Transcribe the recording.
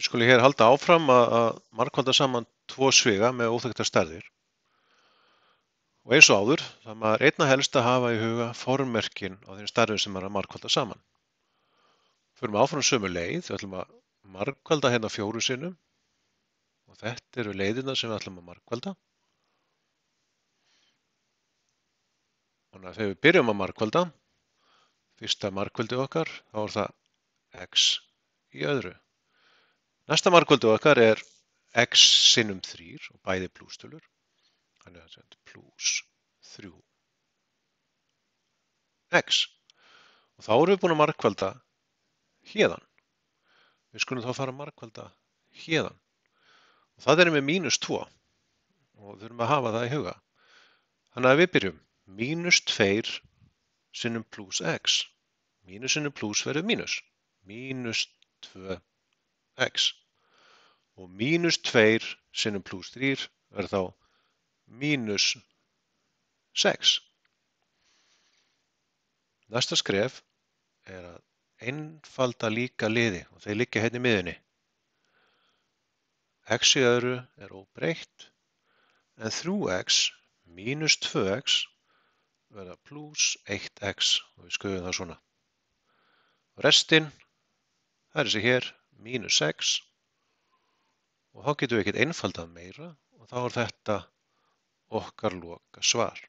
Við skulum hér halda áfram að markvalda saman tvo sviga með óþökkta stærðir. Og eins og áður, það maður einna helst að hafa í huga formmerkin á þeim stærðir sem maður að markvalda saman. Fyrir maður áfram sömu leið, við ætlum að markvalda hérna fjóru sinnum og þetta eru leiðina sem við ætlum að markvalda. Þannig að þegar við byrjum að markvalda, fyrsta markvaldi okkar, þá er það x í öðru. Næsta margvöldu okkar er x sinnum 3 og bæði plústölur. Þannig að þetta er plús 3x. Og þá erum við búin að margvölda hérðan. Við skulum þá fara að margvölda hérðan. Og það er með mínus 2 og þurfum að hafa það í huga. Þannig að við byrjum mínus 2 sinnum pluss x. Mínus sinnum pluss verður mínus. Mínus 2x og mínus tveir sinnum pluss þrýr verður þá mínus sex. Næsta skref er að einfalda líka liði og þeir liggja hérna í miðunni. x í öðru er óbreytt en 3x mínus 2x verða pluss 1x og við skoðum það svona. Restinn, það er þessi hér, mínus 6 og þá getum við ekkert einfaldað meira og þá er þetta okkar loka svar.